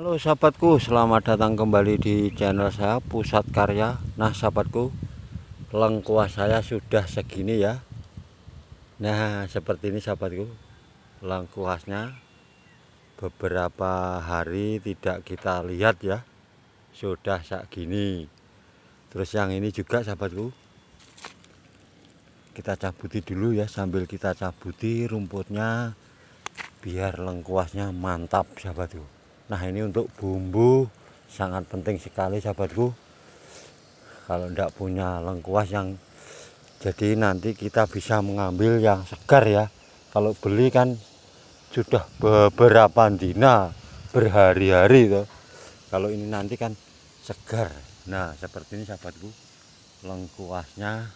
Halo sahabatku, selamat datang kembali di channel saya Pusat Karya. Nah, sahabatku, lengkuas saya sudah segini ya. Nah, seperti ini sahabatku. Lengkuasnya beberapa hari tidak kita lihat ya. Sudah segini. Terus yang ini juga sahabatku. Kita cabuti dulu ya sambil kita cabuti rumputnya biar lengkuasnya mantap sahabatku. Nah ini untuk bumbu sangat penting sekali sahabatku. Kalau tidak punya lengkuas yang jadi nanti kita bisa mengambil yang segar ya. Kalau beli kan sudah beberapa dina berhari-hari itu. Kalau ini nanti kan segar. Nah seperti ini sahabatku lengkuasnya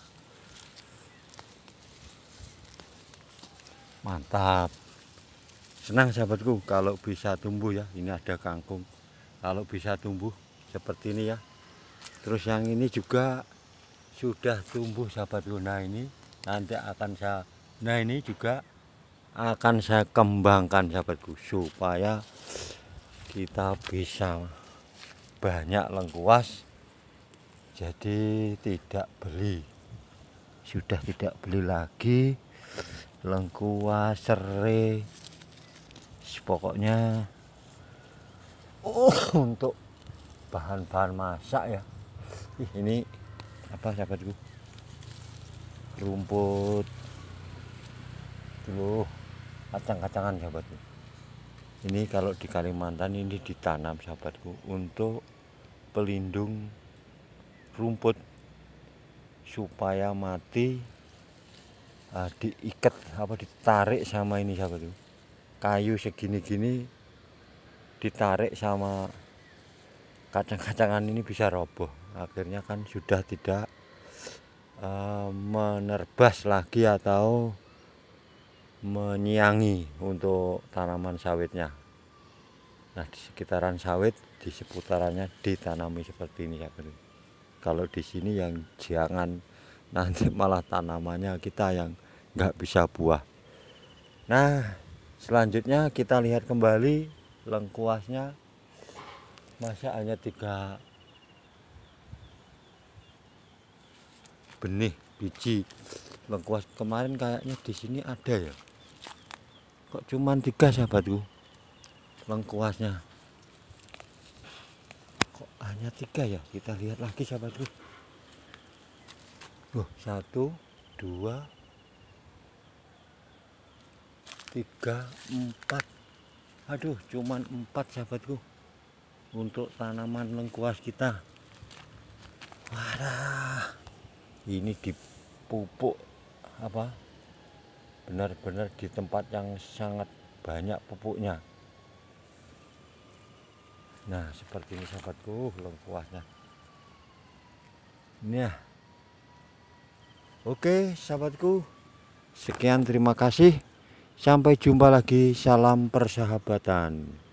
mantap senang sahabatku kalau bisa tumbuh ya ini ada kangkung kalau bisa tumbuh seperti ini ya terus yang ini juga sudah tumbuh sahabatku nah ini nanti akan saya nah ini juga akan saya kembangkan sahabatku supaya kita bisa banyak lengkuas jadi tidak beli sudah tidak beli lagi lengkuas serai pokoknya oh untuk bahan-bahan masak ya ini apa sahabatku rumput dulu kacang-kacangan sahabatku ini kalau di Kalimantan ini ditanam sahabatku untuk pelindung rumput supaya mati uh, diikat apa ditarik sama ini sahabatku kayu segini-gini ditarik sama kacang-kacangan ini bisa roboh akhirnya kan sudah tidak uh, menerbas lagi atau menyiangi untuk tanaman sawitnya nah di sekitaran sawit di seputarannya ditanami seperti ini ya kalau di sini yang jangan nanti malah tanamannya kita yang nggak bisa buah nah selanjutnya kita lihat kembali lengkuasnya masih hanya tiga benih biji lengkuas kemarin kayaknya di sini ada ya kok cuman tiga sahabatku lengkuasnya kok hanya tiga ya kita lihat lagi sahabatku Loh, satu dua tiga empat aduh cuman empat sahabatku untuk tanaman lengkuas kita wadah ini dipupuk apa benar-benar di tempat yang sangat banyak pupuknya nah seperti ini sahabatku lengkuasnya ini ya oke sahabatku sekian terima kasih Sampai jumpa lagi, salam persahabatan.